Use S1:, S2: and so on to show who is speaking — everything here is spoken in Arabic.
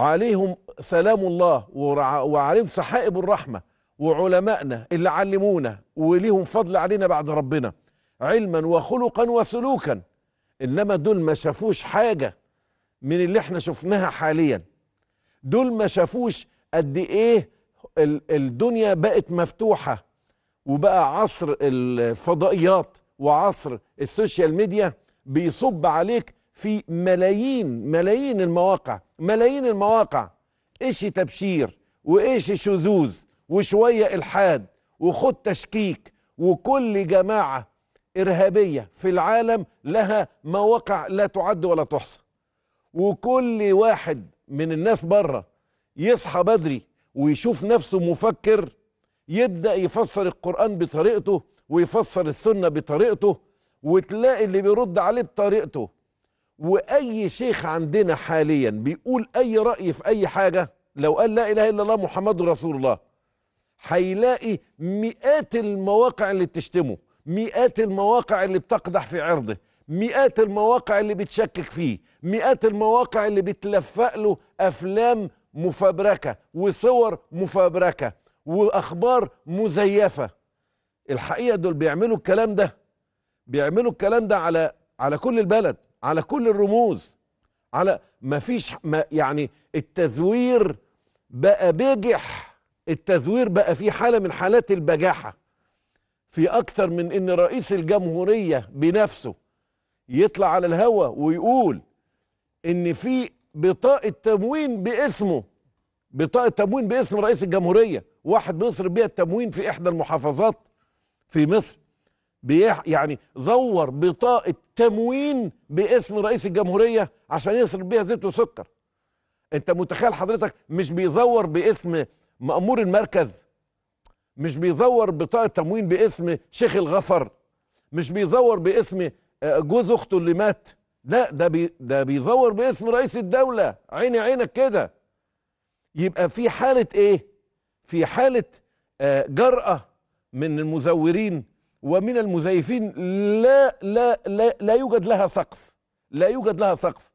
S1: عليهم سلام الله وعليهم سحائب الرحمة وعلمائنا اللي علمونا وليهم فضل علينا بعد ربنا علما وخلقا وسلوكا إنما دول ما شافوش حاجة من اللي احنا شفناها حاليا دول ما شافوش قد ايه الدنيا بقت مفتوحة وبقى عصر الفضائيات وعصر السوشيال ميديا بيصب عليك في ملايين ملايين المواقع ملايين المواقع ايش تبشير وايش شذوذ وشوية الحاد وخد تشكيك وكل جماعة ارهابية في العالم لها مواقع لا تعد ولا تحصى وكل واحد من الناس بره يصحى بدري ويشوف نفسه مفكر يبدأ يفسر القرآن بطريقته ويفسر السنة بطريقته وتلاقي اللي بيرد عليه بطريقته واي شيخ عندنا حاليا بيقول اي راي في اي حاجه لو قال لا اله الا الله محمد رسول الله هيلاقي مئات المواقع اللي بتشتمه مئات المواقع اللي بتقدح في عرضه مئات المواقع اللي بتشكك فيه مئات المواقع اللي بتلفق له افلام مفبركه وصور مفبركه واخبار مزيفه الحقيقه دول بيعملوا الكلام ده بيعملوا الكلام ده على على كل البلد على كل الرموز على ما فيش ما يعني التزوير بقى بجح التزوير بقى في حالة من حالات البجاحة في أكتر من إن رئيس الجمهورية بنفسه يطلع على الهوا ويقول إن في بطاقة تموين باسمه بطاقة تموين باسم رئيس الجمهورية واحد بيصرف بيها التموين في إحدى المحافظات في مصر بيح يعني زور بطاقة تموين باسم رئيس الجمهورية عشان يصرف بيها زيت وسكر انت متخيل حضرتك مش بيزور باسم مأمور المركز مش بيزور بطاقة تموين باسم شيخ الغفر مش بيزور باسم آه، جوز اخته اللي مات لا ده بي ده بيزور باسم رئيس الدولة عيني عينك كده يبقى في حالة ايه في حالة آه، جرأة من المزورين ومن المزيفين لا لا لا, لا يوجد لها سقف لا يوجد لها سقف